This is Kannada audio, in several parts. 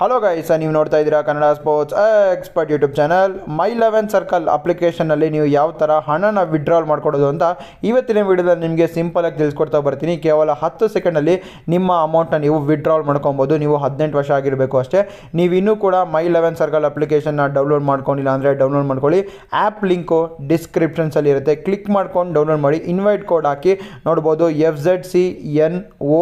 ಹಲೋ ಗೈಸ ನೀವು ನೋಡ್ತಾ ಇದ್ದೀರಾ Kannada sports expert YouTube channel my eleven circle ಅಪ್ಲಿಕೇಶನಲ್ಲಿ ನೀವು ಯಾವ ಥರ ಹಣನ ವಿಡ್ರಾಲ್ ಮಾಡ್ಕೊಡೋದು ಅಂತ ಇವತ್ತಿನ ವೀಡಿಯೋದಲ್ಲಿ ನಿಮಗೆ ಸಿಂಪಲಾಗಿ ತಿಳಿಸ್ಕೊಡ್ತಾ ಬರ್ತೀನಿ ಕೇವಲ ಹತ್ತು ಸೆಕೆಂಡಲ್ಲಿ ನಿಮ್ಮ ಅಮೌಂಟ್ನ ನೀವು ವಿಡ್ರಾಲ್ ಮಾಡ್ಕೊಬೋದು ನೀವು ಹದಿನೆಂಟು ವರ್ಷ ಆಗಿರಬೇಕು ಅಷ್ಟೇ ನೀವು ಇನ್ನೂ ಕೂಡ ಮೈ ಲೆವೆನ್ ಸರ್ಕಲ್ ಅಪ್ಲಿಕೇಶನ್ನ ಡೌನ್ಲೋಡ್ ಮಾಡ್ಕೊಂಡಿಲ್ಲ ಅಂದರೆ ಡೌನ್ಲೋಡ್ ಮಾಡ್ಕೊಳ್ಳಿ ಆ್ಯಪ್ ಲಿಂಕು ಡಿಸ್ಕ್ರಿಪ್ಷನ್ಸಲ್ಲಿ ಇರುತ್ತೆ ಕ್ಲಿಕ್ ಮಾಡ್ಕೊಂಡು ಡೌನ್ಲೋಡ್ ಮಾಡಿ ಇನ್ವೈಟ್ ಕೋಡ್ ಹಾಕಿ ನೋಡ್ಬೋದು F Z C N O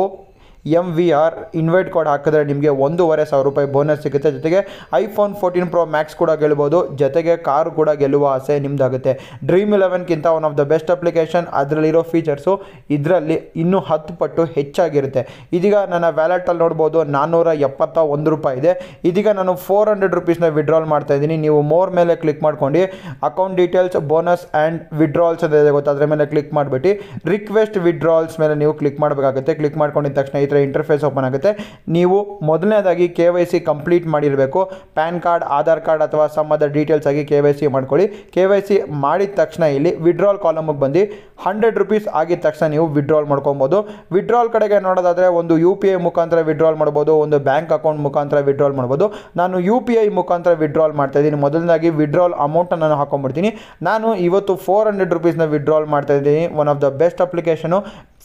M V R invite code ಹಾಕಿದ್ರೆ ನಿಮಗೆ ಒಂದೂವರೆ ಸಾವಿರ ರೂಪಾಯಿ ಬೋನಸ್ ಸಿಗುತ್ತೆ ಜೊತೆಗೆ ಐಫೋನ್ ಫೋರ್ಟೀನ್ ಪ್ರೊ ಮ್ಯಾಕ್ಸ್ ಕೂಡ ಗೆಲ್ಬೋದು ಜೊತೆಗೆ ಕಾರ್ ಕೂಡ ಗೆಲ್ಲುವ ಆಸೆ ನಿಮ್ಮದಾಗುತ್ತೆ ಡ್ರೀಮ್ ಇಲೆವೆನ್ಗಿಂತ one of the best application ಅದರಲ್ಲಿರೋ ಫೀಚರ್ಸು ಇದರಲ್ಲಿ ಇನ್ನೂ ಹತ್ತು ಪಟ್ಟು ಹೆಚ್ಚಾಗಿರುತ್ತೆ ಇದೀಗ ನನ್ನ ವ್ಯಾಲೆಟಲ್ಲಿ ನೋಡ್ಬೋದು ನಾನ್ನೂರ ಎಪ್ಪತ್ತ ಒಂದು ರೂಪಾಯಿ ಇದೆ ಇದೀಗ ನಾನು ಫೋರ್ ಹಂಡ್ರೆಡ್ ರುಪೀಸ್ನ ವಿಡ್ರಾಲ್ ಮಾಡ್ತಾ ಇದ್ದೀನಿ ನೀವು ಮೋರ್ ಮೇಲೆ ಕ್ಲಿಕ್ ಮಾಡ್ಕೊಂಡು account details bonus and withdrawals ಅಂತ ಇದೆ ಗೊತ್ತಾ ಅದರ ಮೇಲೆ ಕ್ಲಿಕ್ ಮಾಡಿಬಿಟ್ಟು ರಿಕ್ವೆಸ್ಟ್ ವಿಡ್ರಾಲ್ಸ್ ಮೇಲೆ ನೀವು ಕ್ಲಿಕ್ ಮಾಡಬೇಕಾಗುತ್ತೆ ಕ್ಲಿಕ್ ಮಾಡ್ಕೊಂಡಿದ್ದ ತಕ್ಷಣ ಇಂಟರ್ಫೇಸ್ ಓಪನ್ ಆಗುತ್ತೆ ನೀವು ಮೊದಲನೇದಾಗಿ ಕೆ ವೈ ಸಿ ಕಂಪ್ಲೀಟ್ ಮಾಡಿರಬೇಕು ಪ್ಯಾನ್ ಕಾರ್ಡ್ ಆಧಾರ್ ಕಾರ್ಡ್ ಅಥವಾ ಸಮ್ ಅದರ್ ಡೀಟೇಲ್ಸ್ ಆಗಿ ಕೆ ವೈ ಸಿ ಮಾಡ್ಕೊಳ್ಳಿ ಕೆ ವೈ ಸಿ ಮಾಡಿದ ತಕ್ಷಣ ಇಲ್ಲಿ ವಿಡ್ರಾಲ್ ಕಾಲಮ್ಗೆ ಬಂದು ಹಂಡ್ರೆಡ್ ರುಪೀಸ್ ಆಗಿದ ತಕ್ಷಣ ನೀವು ವಿಡ್ರಾಲ್ ಮಾಡ್ಕೊಬೋದು ವಿಡ್ರಾಲ್ ಕಡೆಗೆ ನೋಡೋದಾದರೆ ಒಂದು ಯು ಪಿ ಐ ಮುಖಾಂತರ ವಿಡ್ರಾಲ್ ಮಾಡ್ಬೋದು ಒಂದು ಬ್ಯಾಂಕ್ ಅಕೌಂಟ್ ಮುಖಾಂತರ ವಿಡ್ರಾಲ್ ಮಾಡ್ಬೋದು ನಾನು ಯು ಪಿ ಐ ಮುಖಾಂತರ ವಿಡ್ರಾಲ್ ಮಾಡ್ತಾ ಇದ್ದೀನಿ ಮೊದಲನೇದಾಗಿ ವಿಡ್ರಾಲ್ ಅಮೌಂಟನ್ನು ನಾನು ಹಾಕೊಂಡ್ಬಿಡ್ತೀನಿ ನಾನು ಇವತ್ತು ಫೋರ್ ಹಂಡ್ರೆಡ್ ರುಪೀಸ್ನ ವಿಡ್ರಾಲ್ ಮಾಡ್ತಾ ಇದ್ದೀನಿ one of the best application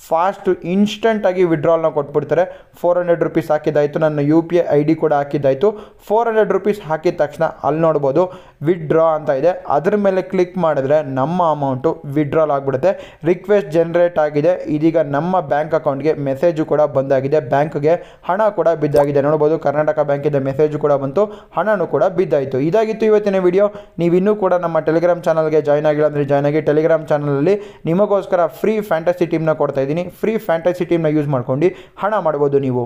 fast ಇನ್ಸ್ಟಂಟಾಗಿ ವಿಡ್ರಾಲ್ನ ಕೊಟ್ಬಿಡ್ತಾರೆ ಫೋರ್ ಹಂಡ್ರೆಡ್ ರುಪೀಸ್ ಹಾಕಿದ್ದಾಯಿತು ನನ್ನ U P I I D ಕೂಡ ಹಾಕಿದ್ದಾಯಿತು ಫೋರ್ ಹಂಡ್ರೆಡ್ ರುಪೀಸ್ ಹಾಕಿದ ತಕ್ಷಣ ಅಲ್ಲಿ ನೋಡ್ಬೋದು ವಿಡ್ರಾ ಅಂತ ಇದೆ ಅದ್ರ ಮೇಲೆ ಕ್ಲಿಕ್ ಮಾಡಿದ್ರೆ ನಮ್ಮ ಅಮೌಂಟು ವಿಡ್ರಾಲ್ ಆಗಿಬಿಡುತ್ತೆ ರಿಕ್ವೆಸ್ಟ್ ಜನ್ರೇಟ್ ಆಗಿದೆ ಇದೀಗ ನಮ್ಮ ಬ್ಯಾಂಕ್ ಅಕೌಂಟ್ಗೆ ಮೆಸೇಜು ಕೂಡ ಬಂದಾಗಿದೆ ಬ್ಯಾಂಕ್ಗೆ ಹಣ ಕೂಡ ಬಿದ್ದಾಗಿದೆ ನೋಡ್ಬೋದು ಕರ್ನಾಟಕ ಬ್ಯಾಂಕಿಂದ ಮೆಸೇಜು ಕೂಡ ಬಂತು ಹಣನೂ ಕೂಡ ಬಿದ್ದಾಯಿತು ಇದಾಗಿತ್ತು ಇವತ್ತಿನ ವಿಡಿಯೋ ನೀವು ಇನ್ನೂ ಕೂಡ ನಮ್ಮ ಟೆಲಿಗ್ರಾಮ್ ಚಾನಲ್ಗೆ ಜಾಯ್ನ್ ಆಗಿಲ್ಲ ಅಂದರೆ ಜಾಯ್ನ್ ಆಗಿ ಟೆಲಿಗ್ರಾಮ್ ಚಾನಲಲ್ಲಿ ನಿಮಗೋಸ್ಕರ ಫ್ರೀ ಫ್ಯಾಂಟಸಿ ಟೀಮ್ನ ಕೊಡ್ತಾ ಇದ್ದೀನಿ ಫ್ರೀ ಫ್ಯಾಂಟಸಿ ಟೀಮ್ನ ಯೂಸ್ ಮಾಡ್ಕೊಂಡು ಹಣ ಮಾಡ್ಬೋದು ನೀವು